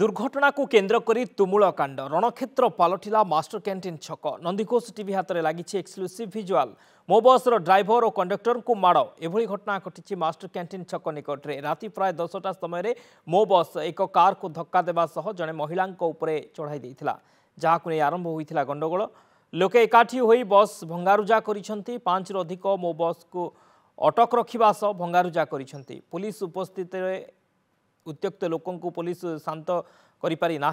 দুর্ঘটনাকু কেন্দ্র করে তুমূল কাণ্ড রণক্ষেত্র পালটিলা মাস্টর ক্যান্টিন ছক নন্দীঘোষ টিভি হাতরে লাগিছে এক্সক্লুসিভ ভিজুয়াল ମୋ ବସ୍ର ଡ୍ରାଇଭର ଓ କଣ୍ଡକ୍ଟରଙ୍କୁ ମାଡ଼ ଏଭଳି ଘଟଣା ଘଟିଛି ମାଷ୍ଟର କ୍ୟାଣ୍ଟିନ୍ ଛକ ନିକଟରେ ରାତି ପ୍ରାୟ ଦଶଟା ସମୟରେ ମୋ ବସ୍ ଏକ କାର୍କୁ ଧକ୍କା ଦେବା ସହ ଜଣେ ମହିଳାଙ୍କ ଉପରେ ଚଢ଼ାଇ ଦେଇଥିଲା ଯାହାକୁ ନେଇ ଆରମ୍ଭ ହୋଇଥିଲା ଗଣ୍ଡଗୋଳ ଲୋକେ ଏକାଠି ହୋଇ ବସ୍ ଭଙ୍ଗାରୁଜା କରିଛନ୍ତି ପାଞ୍ଚରୁ ଅଧିକ ମୋ ବସ୍କୁ ଅଟକ ରଖିବା ସହ ଭଙ୍ଗାରୁଜା କରିଛନ୍ତି ପୁଲିସ୍ ଉପସ୍ଥିତିରେ উত্ত্যক্ত লোকঙ্ পুলিশ শান্ত করে না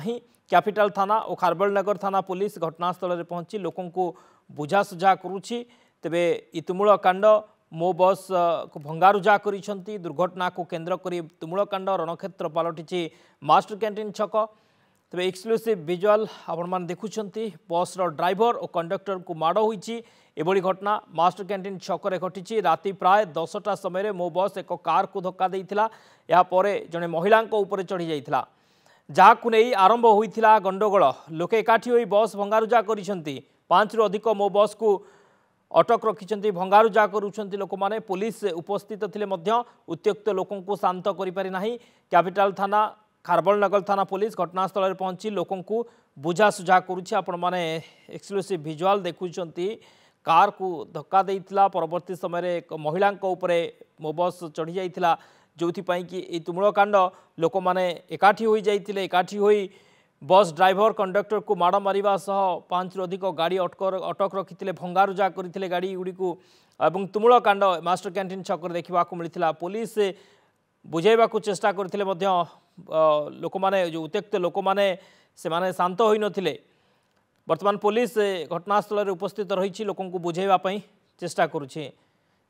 ক্যাপিটাল থানা ও খারবলনগর থানা পুলিশ ঘটনাস্থলের পৌঁছি লোকঙ্ বুঝাসুঝা করুছি তবে ই তুমূল কাণ্ড ମୋ ବସ୍ ଭଙ୍ଗାରୁଜା କରିଛନ୍ତି ଦୁର୍ଘଟଣାକୁ କେନ୍ଦ୍ର କରି ତୁମୂଳକାଣ୍ଡ ରଣକ୍ଷେତ୍ର ପାଲଟିଛି ମାଷ୍ଟର କ୍ୟାଣ୍ଟିନ୍ ଛକ তবে এক্সক্লুসিভ ভিজুয়াল আপনার দেখুম বস্র ড্রাইভর ও কন্ডক্টর মাড় হয়েছে এভাবে ঘটনা মাস্টর ক্যাটিন ছকরে ঘটিছে রাতে প্রায় দশটা সময় মো বস এক কারু ধক্কা দিয়েছিল এরপরে জনে মহিলা উপরে চড়ি যাই যাহাকু নেই আরম্ভ হয়েছিল গণ্ডগোল লোকে একাঠি হয়ে বস ভঙ্গারুজা করেছেন পাঁচরু অধিক মো বসকু অটক রাখি ভঙ্গারুজা করছেন লোক পুলিশ উপস্থিত লে উত্ত্যক্ত লোক শান্ত করে পারি না ক্যাপিটাল থানা খারবলনগর थाना पुलिस घटनास्थल में पहुंची लोक बुझा सुझा এক্সক্লুসিভ भिजुआल দেখুছেন कार को धक्का देता परवर्त समय एक महिला मो चढ़ी जाता जो कि तुम्हकांड लोक मैंने एकाठी हो जाते एकाठी हो बस ड्राइवर कंडक्टर को माड़ मार पांच रु अधिक गाड़ी अटक अटक रखी भंगारुजा करते गाड़ी गुड़ी एवं तुमूलकांड मास्टर कैंटीन छक देखा मिलता पुलिस बुझेवा चेस्टा ଲୋକମାନେ ଯେଉଁ ଉତ୍ତ୍ୟକ୍ତ ଲୋକମାନେ ସେମାନେ ଶାନ୍ତ ହୋଇନଥିଲେ ବର୍ତ୍ତମାନ ପୋଲିସ ଘଟଣାସ୍ଥଳରେ ଉପସ୍ଥିତ ରହିଛି ଲୋକଙ୍କୁ ବୁଝାଇବା ପାଇଁ ଚେଷ୍ଟା କରୁଛି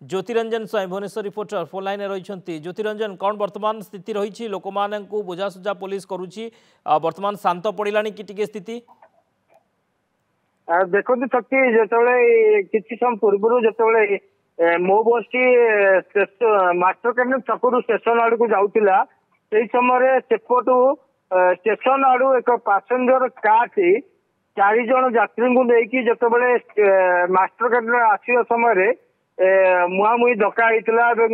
ଜ୍ୟୋତିରଞ୍ଜନ ସ୍ୱାଇଁ ଭୁବନେଶ୍ୱର ରିପୋର୍ଟର ଫୋନ୍ ଲାଇନ୍ରେ ରହିଛନ୍ତି ଜ୍ୟୋତିରଞ୍ଜନ କ'ଣ ବର୍ତ୍ତମାନ ସ୍ଥିତି ରହିଛି ଲୋକମାନଙ୍କୁ ବୁଝାସୁଝା ପୋଲିସ କରୁଛି ବର୍ତ୍ତମାନ ଶାନ୍ତ ପଡ଼ିଲାଣି କି ଟିକେ ସ୍ଥିତି ଦେଖନ୍ତୁ ଶକ୍ତି ଯେତେବେଳେ କିଛି ସମୟ ପୂର୍ବରୁ ଯେତେବେଳେ ମୋ ବସ୍ଟି ମାଷ୍ଟର କ୍ୟାଣ୍ଟିନ ଛକରୁ ଷ୍ଟେସନ ଆଡ଼କୁ ଯାଉଥିଲା সেই সময় রে চপটো স্টেশন আড়ু এক প্যাসেঞ্জার কারে 40 জন যাত্রি কো নেকি যতো বলে মাস্টার কান্দে আছিয়া সময় রে মুয়া মুই ধাক্কা আইতলােে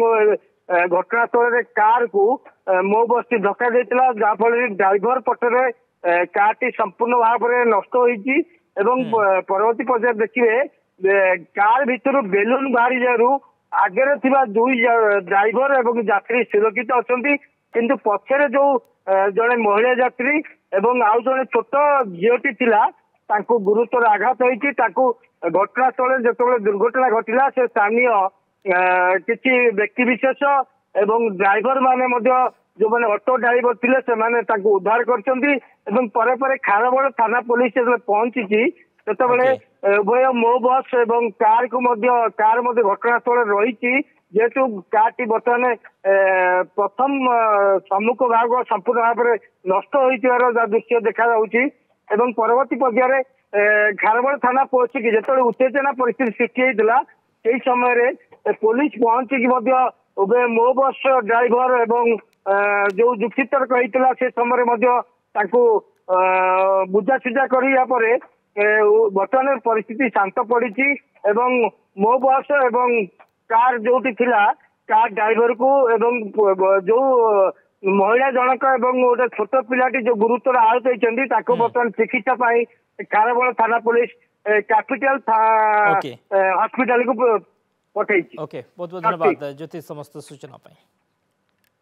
ঘটনাস্থরে কার কো মবস্তি ধাক্কা दैतलाেে যা ফলে ড্রাইভার পটে রে কারটি সম্পূর্ণ ভাবে নষ্ট হইচি এবং পরবর্তী পর্যবেক্ষণে দেখিবে কার ভিতর বেলুন ভারী জড়ু আগরে থিবা দুই জন ড্রাইভার এবং যাত্রী শিরোকিত অছந்தி କିନ୍ତୁ ପଛରେ ଯୋଉ ଜଣେ ମହିଳା ଯାତ୍ରୀ ଏବଂ ଆଉ ଜଣେ ଛୋଟ ଝିଅଟି ଥିଲା ତାଙ୍କୁ ଗୁରୁତର ଆଘାତ ହେଇଛି ତାକୁ ଘଟଣାସ୍ଥଳରେ ଯେତେବେଳେ ଦୁର୍ଘଟଣା ଘଟିଲା ସେ ସ୍ଥାନୀୟ କିଛି ବ୍ୟକ୍ତି ବିଶେଷ ଏବଂ ଡ୍ରାଇଭର ମାନେ ମଧ୍ୟ ଯୋଉମାନେ ଅଟୋ ଡ୍ରାଇଭର ଥିଲେ ସେମାନେ ତାଙ୍କୁ ଉଦ୍ଧାର କରିଛନ୍ତି ଏବଂ ପରେ ପରେ ଖାରବଳ ଥାନା ପୋଲିସ ଯେତେବେଳେ ପହଞ୍ଚିଛି ସେତେବେଳେ ଉଭୟ ମୋ ବସ୍ ଏବଂ କାରକୁ ମଧ୍ୟ କାର ମଧ୍ୟ ଘଟଣାସ୍ଥଳରେ ରହିଛି যেহেতু কারটি বর্তমানে প্রথম সম্মুখ ভাগ সম্পূর্ণ ভাবে নষ্ট হয়েছিবার যা দৃশ্য দেখা যাଉଛି এবং পরবর্তী পর্যায়ে খারগড় থানা পৌঁছিকি যেতবে উত্তেজনা পরিস্থিতি সৃষ্টি হয়েছিল সেই সময় পুলিশ পৌঁছিকি মধ্য উভয় ମୋ ବସ୍ ଡ୍ରାଇଭର ଏବଂ ଯୋଉ ଯୁକ୍ତି ତର୍କ ହେଇଥିଲା ସେ ସମୟରେ ମଧ୍ୟ ତାଙ୍କୁ ବୁଝାସୁଝା କରିବା ପରେ ବର୍ତ୍ତମାନ ପରିସ୍ଥିତି ଶାନ୍ତ ପଡିଛି ଏବଂ ମୋ ବସ୍ ଏବଂ କାର୍ ଯୋଉଠି ଥିଲା କାର୍ ଡ୍ରାଇଭରକୁ ଏବଂ ଯୋଉ ମହିଳା ଜଣକ ଏବଂ ଗୋଟେ ଛୋଟ ପିଲାଟି ଯୋଉ ଗୁରୁତର ଆହତ ହେଇଛନ୍ତି ତାକୁ ବର୍ତ୍ତମାନ ଚିକିତ୍ସା ପାଇଁ ଖାରବଳ ଥାନା ପୋଲିସ କ୍ୟାପିଟାଲ ହସ୍ପିଟାଲକୁ ପଠେଇଛି ଓକେ ବହୁତ ବହୁତ ଧନ୍ୟବାଦ ଜ୍ୟୋତି ସମସ୍ତ ସୂଚନା ପାଇଁ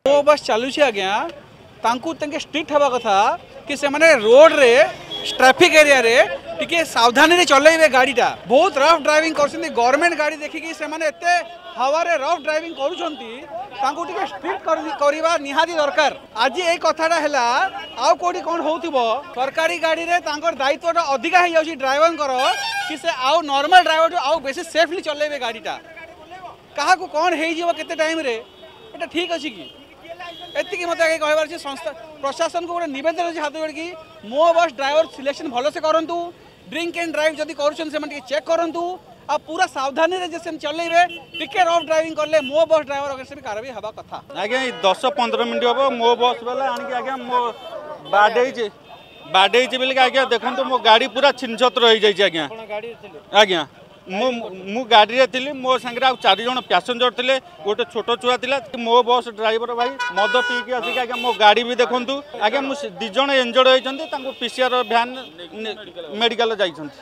ମୋ ବସ୍ ଚାଲୁଛି ଆଜ୍ଞା ତାଙ୍କୁ ତାଙ୍କେ ଷ୍ଟ୍ରିକ୍ଟ ହେବା କଥା କି ସେମାନେ ରୋଡ଼ରେ ଟ୍ରାଫିକ୍ ଏରିଆରେ टे सावधानी गाड़ी गाड़ीटा बहुत रफ ड्राइविंग कर गवर्नमेंट गाड़ी देखिकी से हवारे रफ ड्राइविंग करके स्पीड कर दरकार आज ये कथा है आउ कौन हो सरकारी गाड़ी में दायित्व अधिका हो ड्राइवर कि से आउ नर्माल ड्राइवर ठीक आउ बेस सेफली चलेंगे गाड़ीटा क्या कौन हो टाइम ठीक अच्छे कि एतिक मत आगे कहार संस्था प्रशासन को गोटे नवेदन हाथ जोड़ी मो बस ड्राइवर सिलेक्शन भलसे करूँ ड्रिंक एंड ड्राइव जदि कर चेक करूँ आ पूरा सावधानी रे जैसे चलैबे टिके रफ ड्राइविंग कले मो बस ड्राइवर अगर से भी कारवाई हवा कथा आज्ञा दस पंद्रह मिनट हम मो बस वाला आनिक आज्ञा मो बाडे बाडे बोलिए आज्ञा देखो मो गाड़ी पूरा छिन्न छतर हो जाए आज्ञा आज्ञा ମୁଁ ମୁଁ ଗାଡ଼ିରେ ଥିଲି ମୋ ସାଙ୍ଗରେ ଆଉ ଚାରିଜଣ ପ୍ୟାସେଞ୍ଜର ଥିଲେ ଗୋଟେ ଛୋଟ ଛୁଆ ଥିଲା ମୋ ବସ୍ ଡ୍ରାଇଭର ଭାଇ ମଦ ପିଇକି ଆସିକି ଆଜ୍ଞା ମୋ ଗାଡ଼ି ବି ଦେଖନ୍ତୁ ଆଜ୍ଞା ମୁଁ ଦୁଇ ଜଣ ଏଞ୍ଜର୍ଡ ହେଇଛନ୍ତି ତାଙ୍କୁ ପିସିଆର ଭ୍ୟାନ୍ ମେଡ଼ିକାଲ ଯାଇଛନ୍ତି